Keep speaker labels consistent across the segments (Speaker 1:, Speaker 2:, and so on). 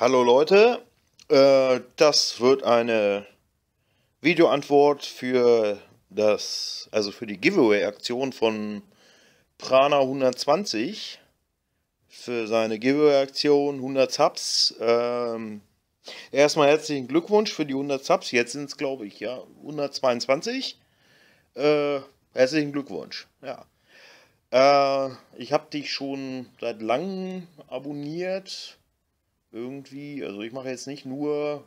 Speaker 1: Hallo Leute, äh, das wird eine Videoantwort für das, also für die Giveaway-Aktion von Prana 120 für seine Giveaway-Aktion 100 Subs. Ähm, erstmal herzlichen Glückwunsch für die 100 Subs. Jetzt sind es, glaube ich, ja 122. Äh, herzlichen Glückwunsch. Ja. Äh, ich habe dich schon seit langem abonniert irgendwie. Also ich mache jetzt nicht nur,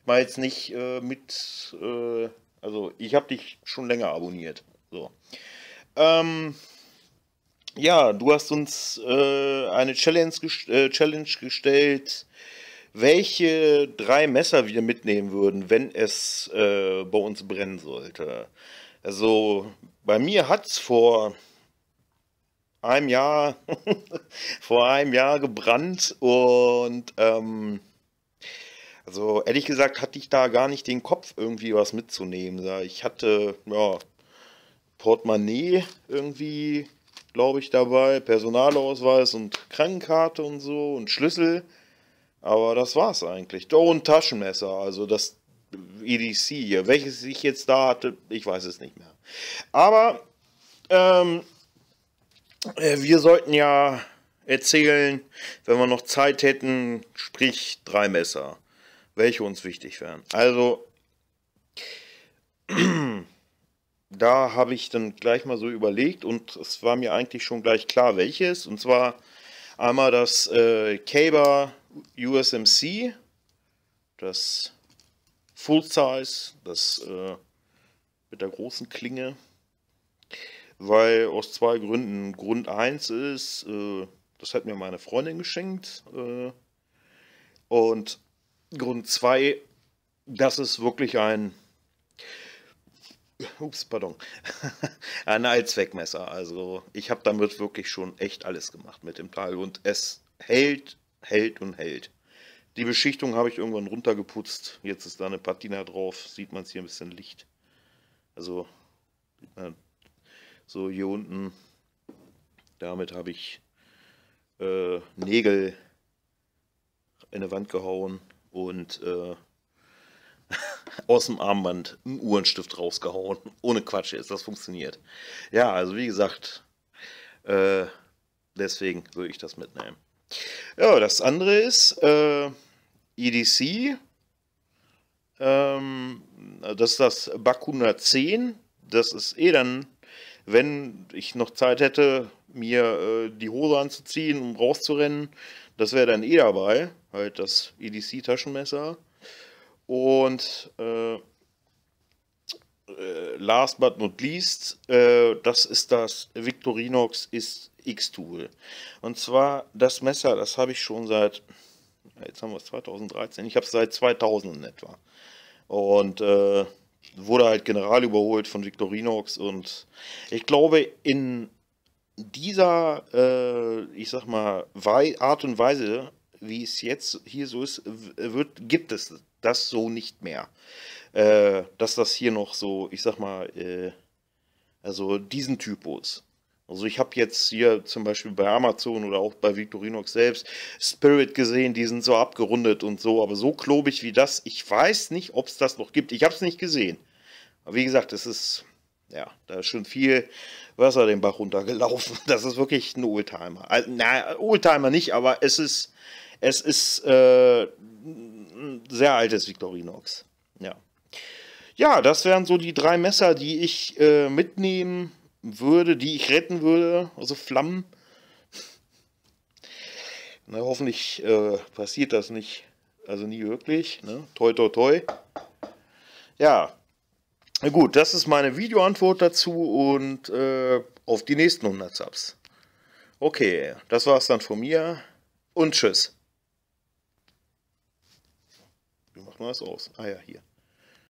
Speaker 1: ich mache jetzt nicht äh, mit, äh, also ich habe dich schon länger abonniert. So. Ähm, ja, du hast uns äh, eine Challenge, gest äh, Challenge gestellt, welche drei Messer wir mitnehmen würden, wenn es äh, bei uns brennen sollte. Also bei mir hat es vor einem Jahr, vor einem Jahr gebrannt und ähm, also ehrlich gesagt hatte ich da gar nicht den Kopf, irgendwie was mitzunehmen. Ich hatte, ja, Portemonnaie irgendwie, glaube ich, dabei, Personalausweis und Krankenkarte und so und Schlüssel. Aber das war es eigentlich. Oh, ein Taschenmesser, also das EDC hier. Welches ich jetzt da hatte, ich weiß es nicht mehr. Aber ähm, äh, wir sollten ja erzählen, wenn wir noch Zeit hätten, sprich drei Messer, welche uns wichtig wären. Also, da habe ich dann gleich mal so überlegt und es war mir eigentlich schon gleich klar, welches. Und zwar einmal das äh, Caber USMC, das Full Size, das äh, mit der großen Klinge. Weil aus zwei Gründen. Grund 1 ist, äh, das hat mir meine Freundin geschenkt. Äh, und Grund 2, das ist wirklich ein. Ups, pardon. ein Allzweckmesser. Also, ich habe damit wirklich schon echt alles gemacht mit dem Teil. Und es hält, hält und hält. Die Beschichtung habe ich irgendwann runtergeputzt. Jetzt ist da eine Patina drauf. Sieht man es hier ein bisschen Licht. Also, sieht äh, man so hier unten, damit habe ich äh, Nägel in eine Wand gehauen und äh, aus dem Armband einen Uhrenstift rausgehauen. Ohne Quatsch, jetzt das funktioniert. Ja, also wie gesagt, äh, deswegen würde ich das mitnehmen. Ja, das andere ist äh, EDC. Ähm, das ist das BAC 110. Das ist eh dann wenn ich noch Zeit hätte, mir äh, die Hose anzuziehen, um rauszurennen, das wäre dann eh dabei, halt das EDC-Taschenmesser. Und äh, äh, last but not least, äh, das ist das Victorinox ist X-Tool. Und zwar das Messer, das habe ich schon seit, jetzt haben wir es 2013, ich habe es seit 2000 etwa. Und äh, wurde halt General überholt von Victorinox und ich glaube, in dieser, äh, ich sag mal, Wei Art und Weise, wie es jetzt hier so ist, wird, gibt es das so nicht mehr. Äh, dass das hier noch so, ich sag mal, äh, also diesen Typus also ich habe jetzt hier zum Beispiel bei Amazon oder auch bei Victorinox selbst Spirit gesehen, die sind so abgerundet und so, aber so klobig wie das, ich weiß nicht, ob es das noch gibt. Ich habe es nicht gesehen. Aber wie gesagt, es ist, ja, da ist schon viel Wasser den Bach runtergelaufen. Das ist wirklich ein Oldtimer. Also, na, Oldtimer nicht, aber es ist, es ist äh, ein sehr altes Victorinox. Ja. Ja, das wären so die drei Messer, die ich äh, mitnehmen würde, die ich retten würde, also Flammen. Na, hoffentlich äh, passiert das nicht. Also nie wirklich. Ne? Toi, toi, toi. Ja. Na gut, das ist meine Videoantwort dazu und äh, auf die nächsten 100 Subs. Okay, das war's dann von mir und tschüss. Wie macht man das aus? Ah ja, hier.